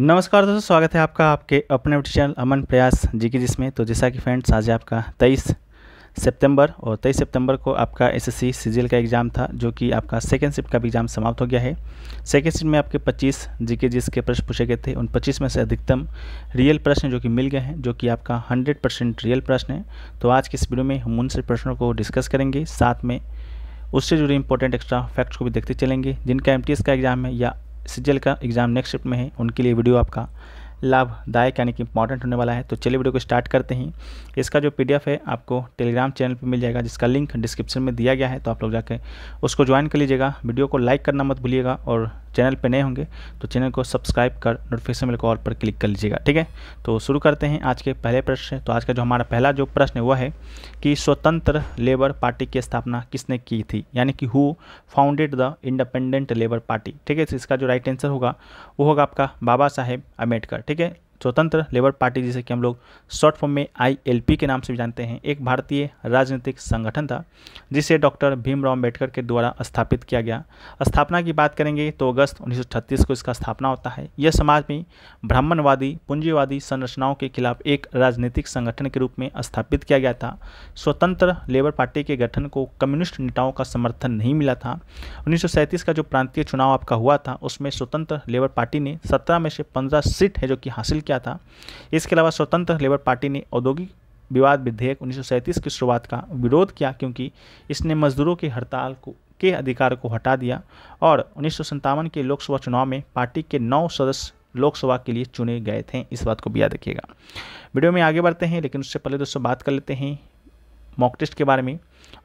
नमस्कार दोस्तों स्वागत है आपका आपके अपने चैनल अमन प्रयास जी की जिसमें तो जैसा कि फ्रेंड्स आज आपका 23 सितंबर और 23 सितंबर को आपका एसएससी सीजीएल का एग्ज़ाम था जो कि आपका सेकेंड शिफ्ट का भी एग्ज़ाम समाप्त हो गया है सेकेंड शिफ्ट में आपके 25 जीके जिसके प्रश्न पूछे गए थे उन पच्चीस में से अधिकतम रियल प्रश्न जो कि मिल गए हैं जो कि आपका हंड्रेड परसेंट रियल प्रश्न है तो आज के इस वीडियो में हम उनसे प्रश्नों को डिस्कस करेंगे साथ में उससे जुड़े इंपॉर्टेंट एक्स्ट्रा फैक्ट्स को भी देखते चलेंगे जिनका एम का एग्ज़ाम है या सी का एग्ज़ाम नेक्स्ट शिफ्ट में है उनके लिए वीडियो आपका लाभदायक यानी कि इंपॉर्टेंट होने वाला है तो चलिए वीडियो को स्टार्ट करते हैं इसका जो पी है आपको टेलीग्राम चैनल पर मिल जाएगा जिसका लिंक डिस्क्रिप्शन में दिया गया है तो आप लोग जाकर उसको ज्वाइन कर लीजिएगा वीडियो को लाइक करना मत भूलिएगा और चैनल पर नए होंगे तो चैनल को सब्सक्राइब कर नोटिफिकेशन मिलकर ऑल पर क्लिक कर लीजिएगा ठीक है तो शुरू करते हैं आज के पहले प्रश्न तो आज का जो हमारा पहला जो प्रश्न हुआ है कि स्वतंत्र लेबर पार्टी की स्थापना किसने की थी यानी कि who founded the Independent Labour Party ठीक है तो इसका जो राइट आंसर होगा वो होगा आपका बाबा साहेब अम्बेडकर ठीक है स्वतंत्र लेबर पार्टी जिसे कि हम लोग शॉर्ट फॉर्म में आईएलपी के नाम से भी जानते हैं एक भारतीय राजनीतिक संगठन था जिसे डॉक्टर भीमराव अम्बेडकर के द्वारा स्थापित किया गया स्थापना की बात करेंगे तो अगस्त उन्नीस को इसका स्थापना होता है यह समाज में ब्राह्मणवादी पूंजीवादी संरचनाओं के खिलाफ एक राजनीतिक संगठन के रूप में स्थापित किया गया था स्वतंत्र लेबर पार्टी के गठन को कम्युनिस्ट नेताओं का समर्थन नहीं मिला था उन्नीस का जो प्रांतीय चुनाव आपका हुआ था उसमें स्वतंत्र लेबर पार्टी ने सत्रह में से पंद्रह सीट है जो कि हासिल किया था इसके अलावा स्वतंत्र लेबर पार्टी ने औद्योगिक विवाद विधेयक उन्नीस की शुरुआत का विरोध किया क्योंकि इसने मजदूरों की हड़ताल को के अधिकार को हटा दिया और उन्नीस के लोकसभा चुनाव में पार्टी के नौ सदस्य लोकसभा के लिए चुने गए थे इस बात को भी याद रखिएगा वीडियो में आगे बढ़ते हैं लेकिन उससे पहले दोस्तों बात कर लेते हैं मॉक टेस्ट के बारे में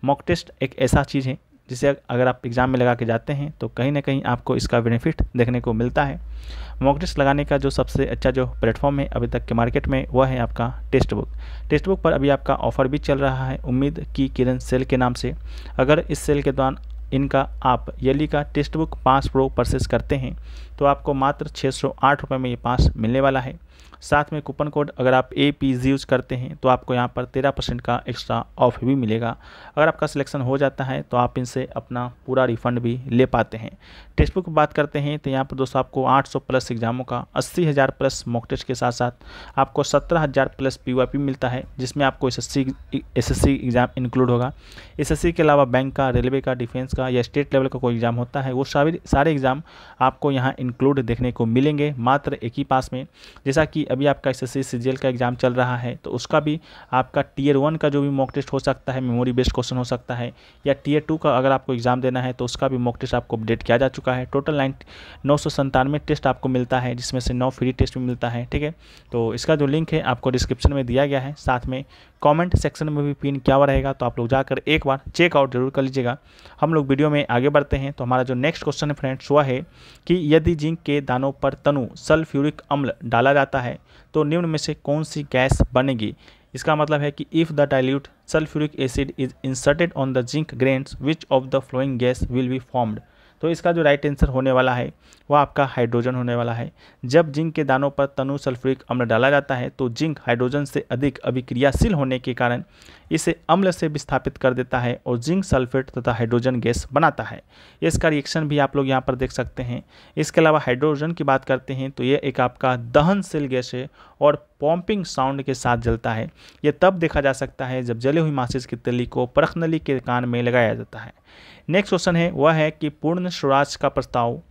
मॉक टेस्ट एक ऐसा चीज़ है जिसे अगर आप एग्ज़ाम में लगा के जाते हैं तो कहीं ना कहीं आपको इसका बेनिफिट देखने को मिलता है मॉक टेस्ट लगाने का जो सबसे अच्छा जो प्लेटफॉर्म है अभी तक के मार्केट में वह है आपका टेस्ट बुक टेस्ट बुक पर अभी आपका ऑफर भी चल रहा है उम्मीद की किरण सेल के नाम से अगर इस सेल के दौरान इनका आप यली का टेस्ट बुक पाँच प्रो परसेस करते हैं तो आपको मात्र छः सौ आठ रुपये में ये पास मिलने वाला है साथ में कूपन कोड अगर आप ए पी जी यूज़ करते हैं तो आपको यहाँ पर तेरह परसेंट का एक्स्ट्रा ऑफ भी मिलेगा अगर आपका सिलेक्शन हो जाता है तो आप इनसे अपना पूरा रिफंड भी ले पाते हैं टेक्स्ट बुक बात करते हैं तो यहाँ पर दोस्तों आपको 800 प्लस एग्जामों का 80,000 प्लस मॉक टेस्ट के साथ साथ आपको 17,000 प्लस पी मिलता है जिसमें आपको एस एस एग्ज़ाम इंक्लूड होगा एस के अलावा बैंक का रेलवे का डिफेंस का या स्टेट लेवल का कोई एग्ज़ाम होता है वो सारे सारे एग्ज़ाम आपको यहाँ इंक्लूड देखने को मिलेंगे मात्र एक ही पास में जैसा कि अभी आपका एस सी का एग्जाम चल रहा है तो उसका भी आपका टीयर वन का जो भी मॉक टेस्ट हो सकता है मेमोरी बेस्ड क्वेश्चन हो सकता है या टीयर टू का अगर आपको एग्जाम देना है तो उसका भी मॉक टेस्ट आपको अपडेट किया जा चुका है टोटल नाइन नौ टेस्ट आपको मिलता है जिसमें से नौ फ्री टेस्ट भी मिलता है ठीक है तो इसका जो लिंक है आपको डिस्क्रिप्शन में दिया गया है साथ में कमेंट सेक्शन में भी पिन क्या हुआ रहेगा तो आप लोग जाकर एक बार चेकआउट जरूर कर लीजिएगा हम लोग वीडियो में आगे बढ़ते हैं तो हमारा जो नेक्स्ट क्वेश्चन है फ्रेंड्स वह है कि यदि जिंक के दानों पर तनु सल्फ्यूरिक अम्ल डाला जाता है तो निम्न में से कौन सी गैस बनेगी इसका मतलब है कि if the dilute sulphuric acid is inserted on the zinc grains which of the following gas will be formed तो इसका जो राइट आंसर होने वाला है वह आपका हाइड्रोजन होने वाला है जब जिंक के दानों पर तनु सल्फ्रिक अम्ल डाला जाता है तो जिंक हाइड्रोजन से अधिक अभिक्रियाशील होने के कारण इसे अम्ल से विस्थापित कर देता है और जिंक सल्फेट तथा हाइड्रोजन गैस बनाता है इसका रिएक्शन भी आप लोग यहाँ पर देख सकते हैं इसके अलावा हाइड्रोजन की बात करते हैं तो यह एक आपका दहनशील गैस है और पॉम्पिंग साउंड के साथ जलता है यह तब देखा जा सकता है जब जले हुई मासिस की तली को परखनली के कान में लगाया जाता है नेक्स्ट क्वेश्चन है वह है कि पूर्ण स्वराज का प्रस्ताव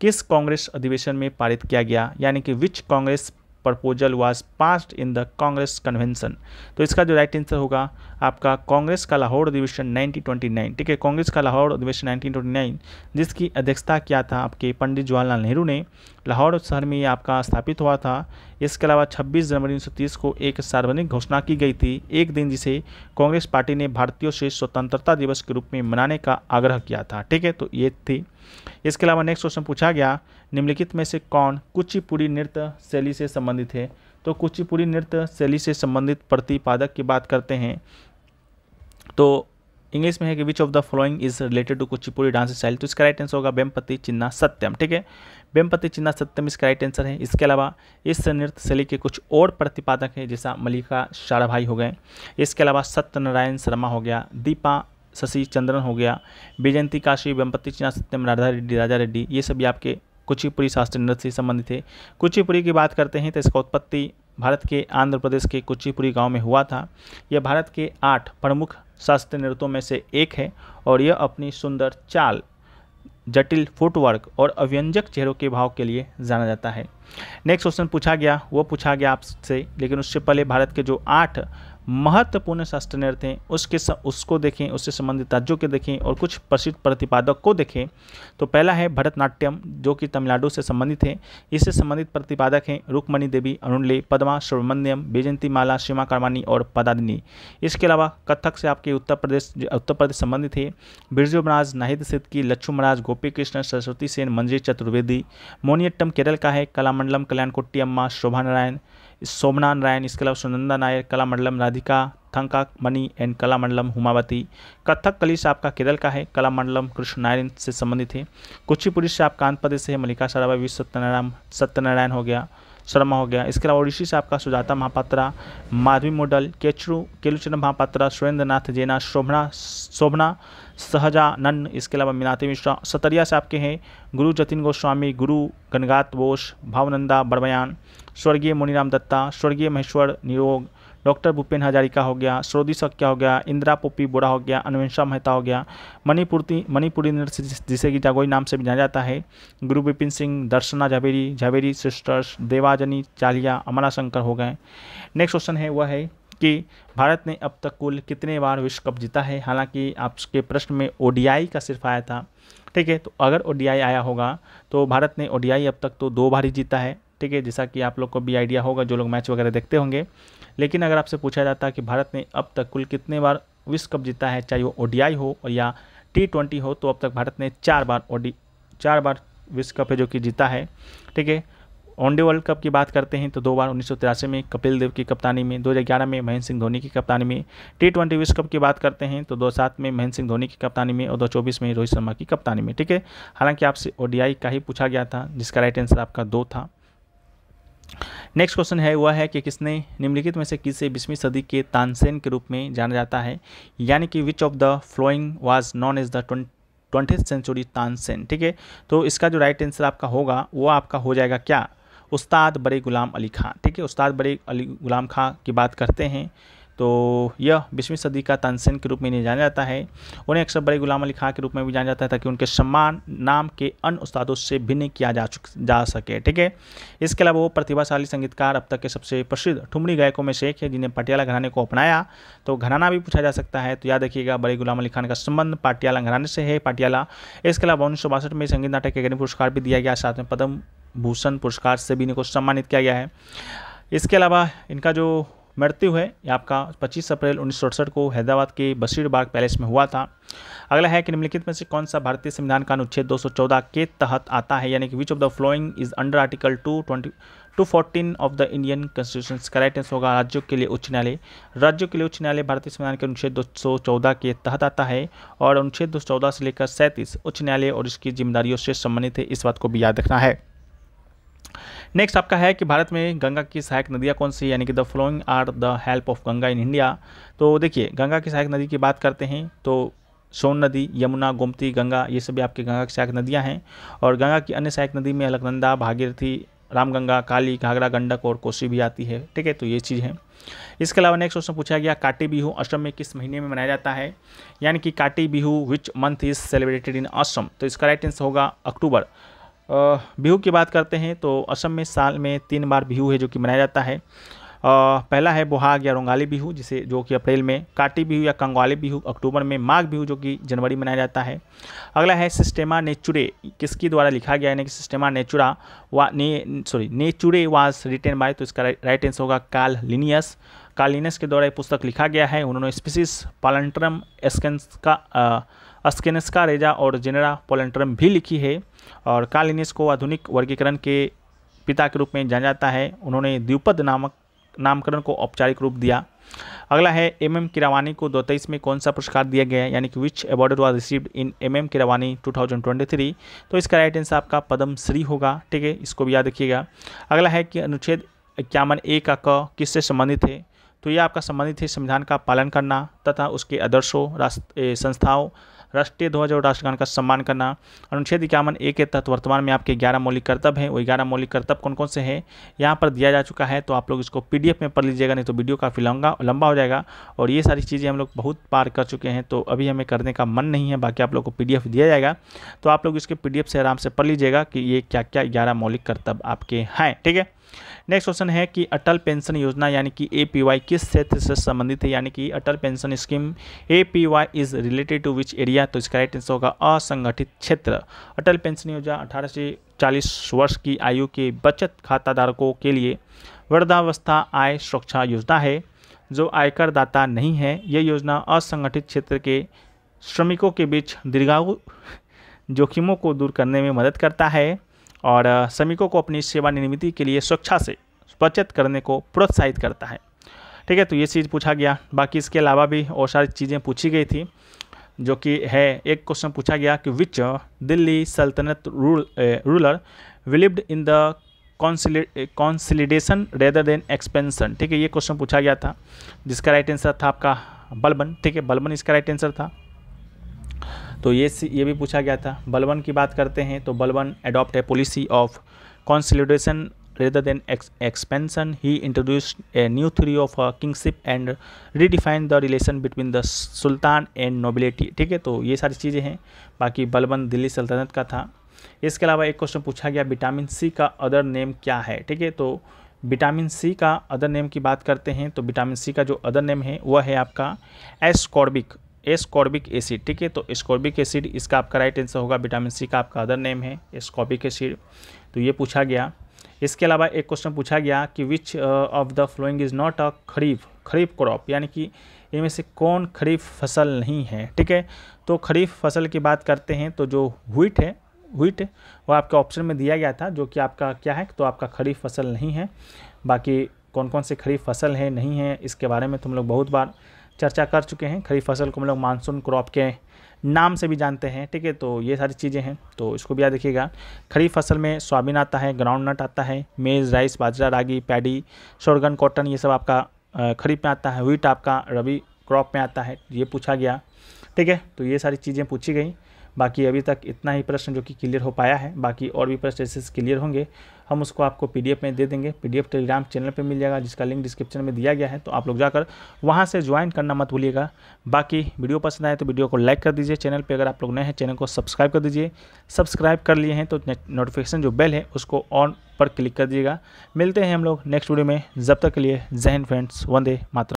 किस कांग्रेस अधिवेशन में पारित किया गया यानी कि which Congress proposal was passed in the Congress convention तो इसका जो राइट आंसर होगा आपका कांग्रेस का लाहौर अधिवेशन 1929 ठीक है कांग्रेस का लाहौर अधिवेशन 1929 जिसकी अध्यक्षता किया था आपके पंडित जवाहरलाल नेहरू ने लाहौर शहर में आपका स्थापित हुआ था इसके अलावा 26 जनवरी 1930 को एक सार्वजनिक घोषणा की गई थी एक दिन जिसे कांग्रेस पार्टी ने भारतीयों से स्वतंत्रता दिवस के रूप में मनाने का आग्रह किया था ठीक है तो ये थी इसके अलावा नेक्स्ट क्वेश्चन पूछा गया निम्नलिखित में से कौन कुचिपुड़ी नृत्य शैली से संबंधित है तो कुचिपुड़ी नृत्य शैली से संबंधित प्रतिपादक की बात करते हैं तो इंग्लिश में है कि which of the following is related to Kuchipudi dance style तो इसका राइट आंसर होगा बेमपति चिन्ना सत्यम ठीक है बेमपति चिन्ना सत्यम इसका राइट आंसर है इसके अलावा इस नृत्य शैली के कुछ और प्रतिपादक हैं जैसा मलिका शाराभाई हो गए इसके अलावा सत्यनारायण शर्मा हो गया दीपा शशि चंद्रन हो गया विजयंती काशी वेम्पति चिन्ना सत्यम राधा रेड्डी राजा रेड्डी ये सभी आपके कुचिपुरी शास्त्रीय नृत्य से संबंधित है कुचिपुरी की बात करते हैं तो इसका उत्पत्ति भारत के आंध्र प्रदेश के कुचिपुरी गांव में हुआ था यह भारत के आठ प्रमुख शास्त्रीय नृत्यों में से एक है और यह अपनी सुंदर चाल जटिल फुटवर्क और अव्यंजक चेहरों के भाव के लिए जाना जाता है नेक्स्ट क्वेश्चन पूछा गया वो पूछा गया आपसे लेकिन उससे पहले भारत के जो आठ महत्वपूर्ण शास्त्रज्ञ थे उसके स, उसको देखें उससे संबंधित राज्यों के देखें और कुछ प्रसिद्ध प्रतिपादक को देखें तो पहला है भरतनाट्यम जो कि तमिलनाडु से संबंधित है इससे संबंधित प्रतिपादक हैं रुक्मणि देवी अरुणले पदमा सुब्रमण्यम बेजंती माला सीमा कर्मानी और पदादिनी इसके अलावा कथक से आपके उत्तर प्रदेश उत्तर प्रदेश संबंधित है बिरजु महाराज नाहिद सिद्ध की लच्छू महाराज गोपी कृष्ण सरस्वती सेन मंजीर चतुर्वेदी मोनियट्टम केरल का है कलामंडलम कल्याणकुट्टी अम्मा शोभा नारायण सोमना नारायण इसके अलावा Sunanda Nair Kalamandalam Radhika Thankamani and Kalamandalam हुमावती Kathak कली से आपका केरल का है कला मंडलम कृष्ण नारायण से संबंधित है कुचिपुरी से आपका आंध्र प्रदेश से है मल्लिका सराबा वी सत्यनारायण सत्यनारायण हो गया शर्मा हो गया इसके अलावा ओडिशी से आपका सुजाता महापात्रा माधवी मोडल केचरू केलुचरण महापात्रा सुरेंद्र नाथ जेना शोभना शोभना सहजानंद इसके अलावा मीनाती मिश्रा सतरिया से आपके हैं गुरु जतिन गोस्वामी गुरु गणगात बोस भावनंदा बड़बयान स्वर्गीय मुनिराम दत्ता स्वर्गीय महेश्वर नियोग डॉक्टर भूपेन हजारिका हो गया श्रोदी सक्या हो गया इंदिरा पोपी बोरा हो गया अनुवंशा मेहता हो गया मणिपुरी मणिपुरी नृत्य जिसे कि जागोई नाम से भी जाना जाता है गुरु बिपिन सिंह दर्शना झवेरी झावेरी सिस्टर्स देवाजनी चालिया अमला शंकर हो गए नेक्स्ट क्वेश्चन है वह है कि भारत ने अब तक कुल कितने बार विश्व कप जीता है हालांकि आपके प्रश्न में ओडीआई का सिर्फ आया था ठीक है तो अगर ओ आया होगा तो भारत ने ओडीआई अब तक तो दो बार ही जीता है ठीक है जैसा कि आप लोग को भी आइडिया होगा जो लोग मैच वगैरह देखते होंगे लेकिन अगर आपसे पूछा जाता है कि भारत ने अब तक कुल कितने बार विश्व कप जीता है चाहे वो ओडीआई हो या टी ट्वेंटी हो तो अब तक भारत ने चार बार ओडी चार बार विश्व कप है जो कि जीता है ठीक है ऑनडे वर्ल्ड कप की बात करते हैं तो दो बार उन्नीस में कपिल देव की कप्तानी में 2011 में महेंद्र सिंह धोनी की कप्तानी में टी ट्वेंटी विश्व कप की बात करते हैं तो दो सात में महेंद्र सिंह धोनी की कप्तानी में और दो चौबीस में रोहित शर्मा की कप्तानी में ठीक है हालांकि आपसे ओडीआई का ही पूछा गया था जिसका राइट आंसर आपका दो था नेक्स्ट क्वेश्चन है वह है कि किसने निम्नलिखित में से किसे बीसवीं सदी के तानसेन के रूप में जाना जाता है यानी कि which of the following was known as the twenty century Tansen ठीक है तो इसका जो राइट आंसर आपका होगा वो आपका हो जाएगा क्या उस्ताद बड़े गुलाम अली खां ठीक है उस्ताद बड़े अली गुलाम खां की बात करते हैं तो यह बीसवीं सदी का तानसेन के रूप में इन्हें जाना जाता है उन्हें अक्सर बड़े गुलाम अली खां के रूप में भी जाना जाता है ताकि उनके सम्मान नाम के अन्य उस्तादों से भिन्न किया जा चुक जा सके ठीक है इसके अलावा वो प्रतिभाशाली संगीतकार अब तक के सबसे प्रसिद्ध ठुमरी गायकों में से एक है जिन्हें पटियाला घराने को अपनाया तो घराना भी पूछा जा सकता है तो याद रखिएगा बड़े गुलाम अली खान का संबंध पाटियाला घराने से है पाटियाला इसके अलावा उन्नीस में संगीत नाटक अकेडमी पुरस्कार भी दिया गया साथ में पद्म भूषण पुरस्कार से भी इनको सम्मानित किया गया है इसके अलावा इनका जो मृत्यु है यह आपका 25 अप्रैल उन्नीस को हैदराबाद के बशीर बाग पैलेस में हुआ था अगला है कि निम्नलिखित में से कौन सा भारतीय संविधान का अनुच्छेद 214 के तहत आता है यानी कि which of the following is under article two twenty two fourteen of the Indian constitution correct answer होगा राज्यों के लिए उच्च न्यायालय राज्यों के लिए उच्च न्यायालय भारतीय संविधान के अनुच्छेद चौदह के तहत आता है और अनुच्छेद चौदह से लेकर सैंतीस उच्च न्यायालय और इसकी जिम्मेदारियों से संबंधित है इस बात को भी याद रखना है नेक्स्ट आपका है कि भारत में गंगा की सहायक नदियाँ कौन सी यानी कि the following are the help of Ganga in India तो देखिए गंगा की सहायक नदी की बात करते हैं तो सोन नदी यमुना गोमती गंगा ये सभी आपके गंगा की सहायक नदियाँ हैं और गंगा की अन्य सहायक नदी में अलकनंदा भागीरथी रामगंगा काली घाघरा गंडक और कोसी भी आती है ठीक है तो ये चीज़ है इसके अलावा नेक्स्ट क्वेश्चन पूछा गया काटी बिहू असम में किस महीने में मनाया जाता है यानी कि Kati Bihu which month is celebrated in Assam तो इसका राइट आंसर होगा अक्टूबर बिहू की बात करते हैं तो असम में साल में तीन बार बिहू है जो कि मनाया जाता है पहला है बोहाग या रोंगाली बिहू जिसे जो कि अप्रैल में काटी बिहू या कंगाली बिहू अक्टूबर में माघ बिहू जो कि जनवरी मनाया जाता है अगला है सिस्टेमा नेचुरे किसके द्वारा लिखा गया यानी कि सिस्टेमा नेचुरा वा ने sorry Naturae was written by तो इसका राइट आंसर होगा काल लिनियस काल लिनियस के द्वारा ये पुस्तक लिखा गया है उन्होंने स्पीसीस पालंट्रम एस्केंस का अस्केनस्का रेजा और जेनेरा पोलेंट्रम भी लिखी है और कालिनिस को आधुनिक वर्गीकरण के पिता के रूप में जाना जाता है उन्होंने द्विपद नामक नामकरण को औपचारिक रूप दिया अगला है एम एम किरावानी को दो तेईस में कौन सा पुरस्कार दिया गया यानी कि which award was received in M M Keeravani three तो इसका राइट आंसर आपका पद्म श्री होगा ठीक है इसको भी याद रखिएगा अगला है कि अनुच्छेद इक्यावन ए का क किससे संबंधित है तो यह आपका संबंधित है संविधान का पालन करना तथा उसके आदर्शों संस्थाओं राष्ट्रीय ध्वज और राष्ट्रगान का सम्मान करना अनुच्छेद इक्यावन ए के तहत वर्तमान में आपके ग्यारह मौलिक कर्तव्य हैं वो ग्यारह मौलिक कर्तव्य कौन कौन से हैं यहाँ पर दिया जा चुका है तो आप लोग इसको पी में पढ़ लीजिएगा नहीं तो वीडियो काफ़ी लंबा लंबा हो जाएगा और ये सारी चीज़ें हम लोग बहुत पार कर चुके हैं तो अभी हमें करने का मन नहीं है बाकी आप लोग को पी दिया जाएगा तो आप लोग इसके पी से आराम से पढ़ लीजिएगा कि ये क्या क्या ग्यारह मौलिक कर्तव्य आपके हैं ठीक है नेक्स्ट क्वेश्चन है कि अटल पेंशन योजना यानी कि ए किस क्षेत्र से संबंधित है यानी कि Atal pension scheme A P Y is related to which area तो इसका राइट आंसर होगा असंगठित क्षेत्र अटल पेंशन योजना अठारह से चालीस वर्ष की आयु के बचत खाताधारकों के लिए वृद्धावस्था आय सुरक्षा योजना है जो आयकर दाता नहीं है यह योजना असंगठित क्षेत्र के श्रमिकों के बीच दीर्घायु जोखिमों को दूर करने में मदद करता है और श्रमिकों को अपनी सेवानिवृत्ति के लिए स्वेच्छा से बचत करने को प्रोत्साहित करता है ठीक है तो ये चीज़ पूछा गया बाकी इसके अलावा भी और सारी चीज़ें पूछी गई थी जो कि है एक क्वेश्चन पूछा गया कि which Delhi sultanate rule ruler believed in the consolidation rather than expansion ठीक है ये क्वेश्चन पूछा गया था जिसका राइट आंसर था आपका बलबन ठीक है बलबन इसका राइट आंसर था तो ये ये भी पूछा गया था बलवन की बात करते हैं तो Balban adopt a policy of conciliation rather than ex he introduce a new theory of kingship and kingship the relation between the sultan and nobility ठीक है तो ये सारी चीज़ें हैं बाकी बलबन दिल्ली सल्तनत का था इसके अलावा एक क्वेश्चन पूछा गया विटामिन सी का अदर नेम क्या है ठीक है तो विटामिन सी का अदर नेम की बात करते हैं तो विटामिन सी का जो अदर नेम है वह है आपका एस्कॉर्बिक एस्कॉर्बिक एसिड ठीक है तो एस्कॉर्बिक एसिड इसका आपका राइट आंसर होगा विटामिन सी का आपका अदर नेम है एस्कॉर्बिक एसिड तो ये पूछा गया इसके अलावा एक क्वेश्चन पूछा गया कि which of the following is not a kharif kharif crop यानी कि इनमें से कौन खरीफ फसल नहीं है ठीक है तो खरीफ फसल की बात करते हैं तो जो व्हीट है व्हीट वो आपके ऑप्शन में दिया गया था जो कि आपका क्या है तो आपका खरीफ फसल नहीं है बाकी कौन कौन से खरीफ फसल है नहीं है इसके बारे में तुम लोग बहुत बार चर्चा कर चुके हैं खरीफ फसल को हम लोग मानसून क्रॉप के नाम से भी जानते हैं ठीक है तो ये सारी चीज़ें हैं तो इसको भी याद रखिएगा खरीफ फसल में सोयाबीन आता है ग्राउंड नट आता है maize rice bajra ragi paddy sorghum cotton ये सब आपका खरीफ में आता है व्हीट आपका रबी क्रॉप में आता है ये पूछा गया ठीक है तो ये सारी चीज़ें पूछी गई बाकी अभी तक इतना ही प्रश्न जो कि क्लियर हो पाया है बाकी और भी प्रश्न ऐसे क्लियर होंगे हम उसको आपको पी में दे देंगे पी टेलीग्राम चैनल पर मिल जाएगा जिसका लिंक डिस्क्रिप्शन में दिया गया है तो आप लोग जाकर वहाँ से ज्वाइन करना मत भूलिएगा बाकी वीडियो पसंद आए तो वीडियो को लाइक कर दीजिए चैनल पर अगर आप लोग नए हैं चैनल को सब्सक्राइब कर दीजिए सब्सक्राइब कर लिए हैं तो नोटिफिकेशन जो बेल है उसको ऑन पर क्लिक कर दीजिएगा मिलते हैं हम लोग नेक्स्ट वीडियो में जब तक के लिए जहन फ्रेंड्स वंदे मातरम